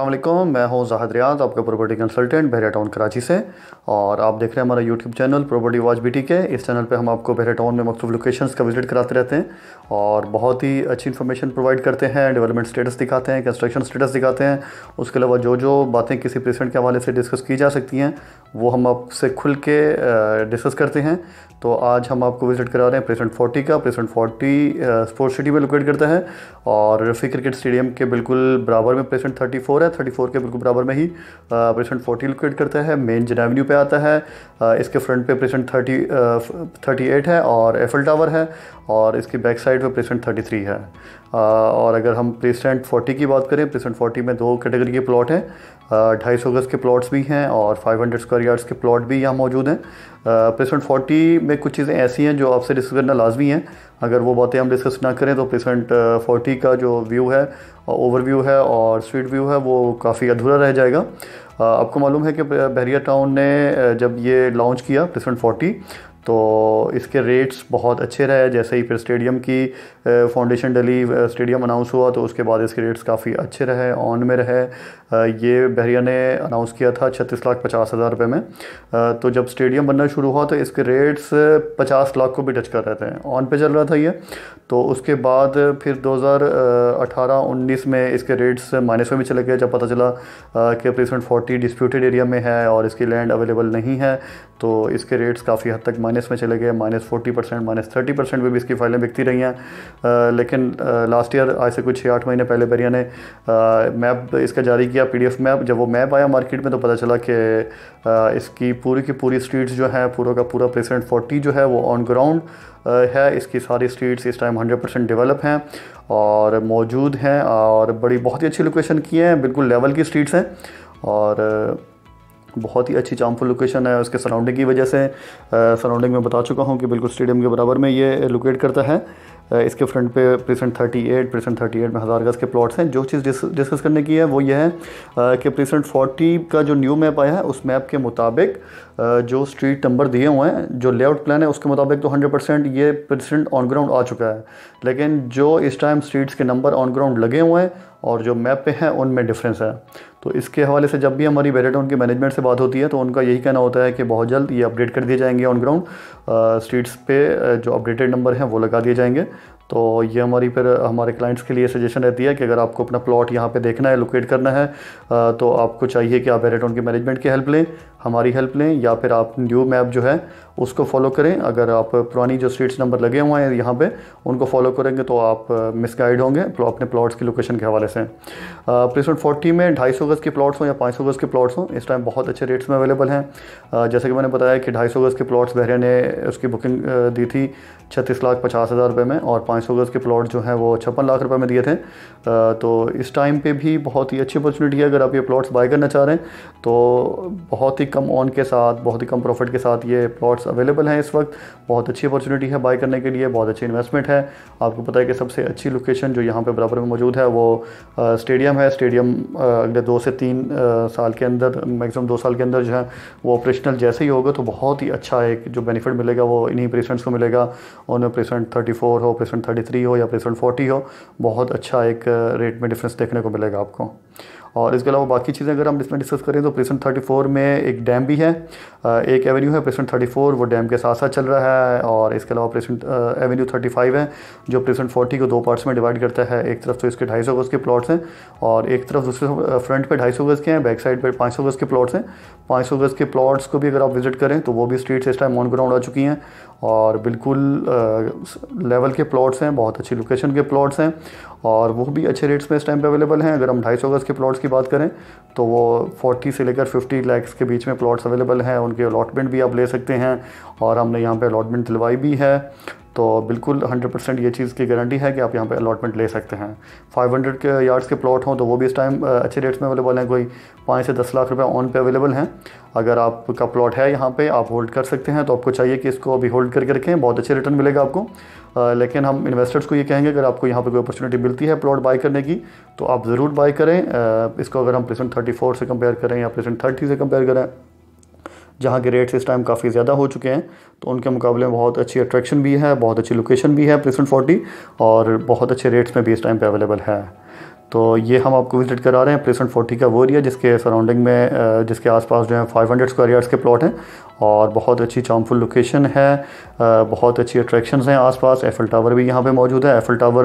अल्लाम मैं हूँ जाहद रियाज आपका property consultant Bahria town Karachi से और आप देख रहे हैं हमारा YouTube channel property watch B के इस चैनल पे हम आपको बहरा टाउन में मकसूब लोकेशन का विजिट कराते रहते हैं और बहुत ही अच्छी इन्फॉर्मेशन प्रोवाइड करते हैं डेवलपमेंट स्टेटस दिखाते हैं कंस्ट्रक्शन स्टेटस दिखाते हैं उसके अलावा जो जो बातें किसी पेशेंट के हवाले से डिस्कस की जा सकती हैं वो हम आपसे खुल के डिस्कस करते हैं तो आज हम आपको विजिट करा रहे हैं प्रेसेंट फोर्टी का प्रेसेंट फोर्टी स्पोर्ट्स सिटी में लोकेट करता है और रफ़ी क्रिकेट स्टेडियम के बिल्कुल बराबर में प्रेसेंट थर्टी फोर बराबर है थर्टी फोर के बिल्कुल बराबर में ही प्रेसेंट फोर्टी लिक्विड करता है मेन जन एवेन्यू पे आता है इसके फ्रंट पे प्रेसेंट थर्टी थर्टी एट है और एफल टावर है और इसकी बैक साइड पे प्रेसेंट थर्टी थ्री है और अगर हम प्रेसेंट फोर्टी की बात करें प्रेसेंट फोर्टी में दो कैटेगरी के प्लॉट हैं ढाई सौ गज़ के प्लॉट्स भी हैं और फाइव हंड्रेड स्क्वायर यार्ड्स के प्लॉट भी यहाँ मौजूद हैं प्रेसेंट फोर्टी में कुछ चीज़ें ऐसी हैं जो आपसे डिस्कस करना लाजमी हैं अगर वो बातें हम डिस्कस ना करें तो प्रेसेंट फोर्टी का जो व्यू है ओवरव्यू है और स्ट्रीट व्यू है वो काफ़ी अधूरा रह जाएगा आपको मालूम है कि बहरिया टाउन ने जब ये लॉन्च किया डिफरेंट फोर्टी तो इसके रेट्स बहुत अच्छे रहे जैसे ही फिर स्टेडियम की फाउंडेशन डली स्टेडियम अनाउंस हुआ तो उसके बाद इसके रेट्स काफ़ी अच्छे रहे ऑन में रहे ये बहरिया ने अनाउंस किया था छत्तीस लाख पचास हज़ार रुपये में तो जब स्टेडियम बनना शुरू हुआ तो इसके रेट्स पचास लाख को भी टच कर रहे थे ऑन पे चल रहा था ये तो उसके बाद फिर 2018-19 में इसके रेट्स माइनस में भी चले गए जब पता चला कि प्लेसमेंट फोर्टी डिस्प्यूटेड एरिया में है और इसकी लैंड अवेलेबल नहीं है तो इसके रेट्स काफ़ी हद तक माइनस में चले गए minus forty percent minus thirty percent भी इसकी फाइलें बिकती रही हैं लेकिन लास्ट ईयर आज से कुछ छः आठ महीने पहले बैरिया ने मैप इसका जारी किया पी मैप जब वो मैप आया मार्केट में तो पता चला कि इसकी पूरी की पूरी स्ट्रीट्स जो है पूरा का पूरा प्रेसेंट फोर्टी जो है वो ऑन ग्राउंड है इसकी सारी स्ट्रीट्स इस टाइम हंड्रेड परसेंट डेवलप हैं और मौजूद हैं और बड़ी बहुत ही अच्छी लोकेशन की हैं बिल्कुल लेवल की स्ट्रीट्स हैं और बहुत ही अच्छी चार्मफुल लोकेशन है उसके सराउंडिंग की वजह से सराउंडिंग में बता चुका हूँ कि बिल्कुल स्टेडियम के बराबर में ये लोकेट करता है इसके फ्रंट पे प्रेसेंट 38 प्रेसेंट थर्टी में हज़ार गज़ के प्लॉट्स हैं जो चीज़ डिस डिस्कस करने की है वो ये है कि प्रेसेंट 40 का जो न्यू मैप आया है उस मैप के मुताबिक जो स्ट्रीट नंबर दिए हुए हैं जो लेआउट प्लान है उसके मुताबिक तो 100 परसेंट ये प्रेसेंट ऑन ग्राउंड आ चुका है लेकिन जो इस टाइम स्ट्रीट्स के नंबर ऑन ग्राउंड लगे हुए हैं और जो मैप पे हैं उनमें डिफरेंस है तो इसके हवाले से जब भी हमारी बेरेटोन के मैनेजमेंट से बात होती है तो उनका यही कहना होता है कि बहुत जल्द ये अपडेट कर दिए जाएंगे ऑन ग्राउंड स्ट्रीट्स पे जो अपडेटेड नंबर हैं वो लगा दिए जाएंगे तो ये हमारी फिर हमारे क्लाइंट्स के लिए सजेशन रहती है कि अगर आपको अपना प्लॉट यहाँ पे देखना है लोकेट करना है तो आपको चाहिए कि आप बेरेटोन के मैनेजमेंट की हेल्प लें हमारी हेल्प लें या फिर आप न्यू मैप जो है उसको फॉलो करें अगर आप पुरानी जो स्ट्रीट्स नंबर लगे हुए हैं यहाँ पे उनको फॉलो करेंगे तो आप मिसगाइड होंगे अपने प्लॉट्स की लोकेशन के हवाले से प्लेसमेंट फोर्टी में ढाई सौ गज़ के प्लॉट्स हों या पाँच सौ गज़ के प्लॉट्स हों इस टाइम बहुत अच्छे रेट्स में अवेलेबल हैं जैसे कि मैंने बताया कि ढाई सौ गज़ के प्लॉट्स बहरे ने उसकी बुकिंग दी थी छत्तीस लाख पचास हज़ार रुपये में और पाँच सौ गज़ के प्लॉट जो हैं वो छप्पन लाख रुपये में दिए थे तो इस टाइम पर भी बहुत ही अच्छी अपॉर्चुनिटी है अगर आप ये प्लॉट्स बाय करना चाह रहे हैं तो बहुत ही कम ऑन के साथ बहुत ही कम प्रॉफिट के साथ ये प्लॉट्स स्टॉक्स अवेलेबल हैं इस वक्त बहुत अच्छी अपॉर्चुनिटी है बाय करने के लिए बहुत अच्छी इन्वेस्टमेंट है आपको पता है कि सबसे अच्छी लोकेशन जो यहाँ पर बराबर में मौजूद है वो स्टेडियम है स्टेडियम अगले दो से तीन साल के अंदर मैक्सिमम दो साल के अंदर जो है वो ऑपरेशनल जैसे ही होगा तो बहुत ही अच्छा एक जो बेनिफिट मिलेगा वो इन्हीं पेशेंट्स को मिलेगा उन्हें पेशेंट थर्टी फोर हो पेशेंट थर्टी थ्री हो या पेशेंट फोर्टी हो बहुत अच्छा एक रेट में डिफरेंस देखने को मिलेगा आपको और इसके अलावा बाकी चीज़ें अगर हम इसमें डिस्कस करें तो प्रेसेंट फोर में एक डैम भी है एक एवेन्यू है प्रेसेंट फोर वो डैम के साथ साथ चल रहा है और इसके अलावा प्रेसेंट एवेन्यू थर्टी फाइव है जो प्रेसेंट फोर्टी को दो पार्ट्स में डिवाइड करता है एक तरफ तो इसके ढाई सौ गज़ के प्लॉट्स हैं और एक तरफ दूसरे फ्रंट पर ढाई सौ गज़ के हैं बैक साइड पर पाँच सौ गज़ के प्लॉट्स हैं पाँच सौ गज़ के प्लॉट्स को भी अगर आप विजिट करें तो वो भी स्ट्रीट्स इस टाइम ऑन ग्राउंड आ चुकी हैं और बिल्कुल लेवल के प्लॉट्स हैं बहुत अच्छी लोकेशन के प्लॉट्स हैं और वो भी अच्छे रेट्स में इस टाइम पे अवेलेबल हैं अगर हम ढाई सौ गज़ के प्लॉट्स की बात करें तो वो फोर्टी से लेकर फिफ्टी लैक्स के बीच में प्लॉट्स अवेलेबल हैं उनके अलॉटमेंट भी आप ले सकते हैं और हमने यहाँ पे अलॉटमेंट दिलवाई भी है तो बिल्कुल 100 परसेंट ये चीज़ की गारंटी है कि आप यहाँ पे अलॉटमेंट ले सकते हैं 500 के यार्ड्स के प्लॉट हों तो वो भी इस टाइम अच्छे रेट्स में अवेलेबल हैं कोई पाँच से दस लाख रुपए ऑन पे अवेलेबल हैं अगर आपका प्लॉट है यहाँ पे आप होल्ड कर सकते हैं तो आपको चाहिए कि इसको अभी होल्ड करके रखें बहुत अच्छे रिटर्न मिलेगा आपको लेकिन हम इन्वेस्टर्स को ये कहेंगे अगर आपको यहाँ पर कोई अपॉर्चुनिटी मिलती है प्लॉट बाई करने की तो आप ज़रूर बाई करें इसको अगर हम प्रेजेंट थर्टी से कंपेयर करें या प्लेसेंट थर्टी से कंपेयर करें जहाँ के रेट्स इस टाइम काफ़ी ज़्यादा हो चुके हैं तो उनके मुकाबले में बहुत अच्छी अट्रैक्शन भी है बहुत अच्छी लोकेशन भी है प्लेसेंट फोर्टी और बहुत अच्छे रेट्स में भी इस टाइम पर अवेलेबल है तो ये हम आपको विज़िट करा रहे हैं प्लेसेंट फोर्टी का वो एरिया जिसके सराउंडिंग में जिसके आसपास जो है 500 स्क्वायर यार्ड्स के प्लॉट हैं और बहुत अच्छी चामफुल लोकेशन है बहुत अच्छी अट्रैक्शंस हैं आसपास एफल टावर भी यहाँ पे मौजूद है एफ़ल टावर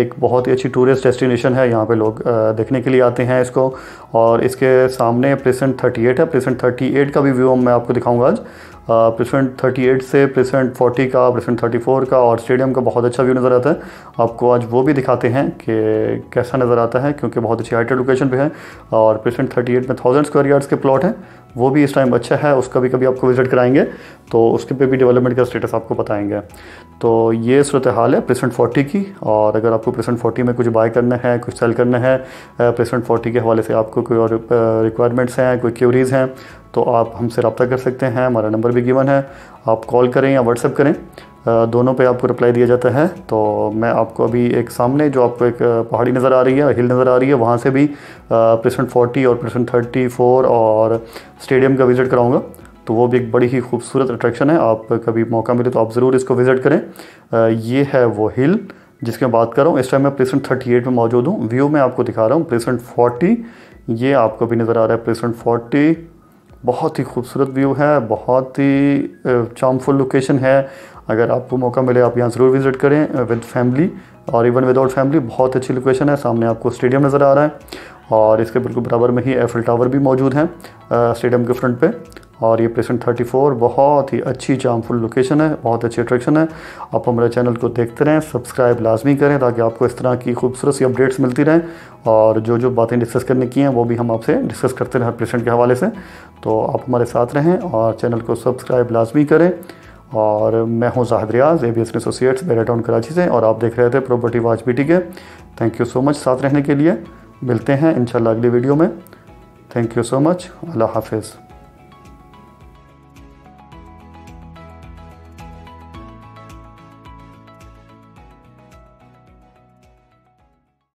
एक बहुत ही अच्छी टूरिस्ट डेस्टिनेशन है यहाँ पे लोग देखने के लिए आते हैं इसको और इसके सामने प्लेसेंट 38 है प्लेसेंट 38 का भी व्यू मैं आपको दिखाऊँगा आज थर्टी 38 से प्रेसेंट 40 का थर्टी 34 का और स्टेडियम का बहुत अच्छा व्यू नज़र आता है आपको आज वो भी दिखाते हैं कि कैसा नज़र आता है क्योंकि बहुत अच्छी हाइटेड लोकेशन पे है और थर्टी 38 में थाउजेंड स्क्वायर यार्ड्स के प्लॉट हैं वो भी इस टाइम अच्छा है उसका भी कभी आपको विज़िट कराएंगे तो उसके पे भी डेवलपमेंट का स्टेटस आपको बताएंगे तो ये सूरत हाल है प्रेसेंट 40 की और अगर आपको प्रेसेंट 40 में कुछ बाय करना है कुछ सेल करना है प्रेसेंट 40 के हवाले से आपको कोई और रिक्वायरमेंट्स हैं कोई क्यूरीज़ हैं तो आप हमसे रबता कर सकते हैं हमारा नंबर भी गिवन है आप कॉल करें या व्हाट्सअप करें दोनों पे आपको रिप्लाई दिया जाता है तो मैं आपको अभी एक सामने जो आपको एक पहाड़ी नज़र आ रही है हिल नज़र आ रही है वहाँ से भी प्रेसेंट फोर्टी और प्रेसेंट थर्टी फोर और स्टेडियम का विज़िट कराऊँगा तो वो भी एक बड़ी ही खूबसूरत अट्रैक्शन है आप कभी मौका मिले तो आप ज़रूर इसको विज़िट करें ये है वो हिल जिसकी मैं बात कर रहा हूँ इस टाइम मैं प्लेसेंट थर्टी एट में मौजूद हूँ व्यू में आपको दिखा रहा हूँ प्लेसेंट फोर्टी ये आपको भी नज़र आ रहा है प्लेसेंट फोर्टी बहुत ही खूबसूरत व्यू है बहुत ही चार्मफुल लोकेशन है अगर आपको मौका मिले आप यहाँ ज़रूर विज़िट करें विद फैमिली और इवन विदाउट फैमिली बहुत अच्छी लोकेशन है सामने आपको स्टेडियम नज़र आ रहा है और इसके बिल्कुल बराबर में ही एफिल टावर भी मौजूद है स्टेडियम के फ्रंट पे और ये थर्टी 34 बहुत ही अच्छी जामफुल लोकेशन है बहुत अच्छी अट्रैक्शन है आप हमारे चैनल को देखते रहें सब्सक्राइब लाजमी करें ताकि आपको इस तरह की खूबसूरत सी अपडेट्स मिलती रहें और जो जो बातें डिस्कस करने की हैं वो भी हम आपसे डिस्कस करते रहें हर प्लेसेंट के हवाले से तो आप हमारे साथ रहें और चैनल को सब्सक्राइब लाजमी करें और मैं हूँ Zahid Riaz A B S associates Bahria town Karachi से और आप देख रहे थे property watch B T K thank you so much साथ रहने के लिए मिलते हैं इन अगली वीडियो में थैंक यू सो मच अल्लाह हाफिज़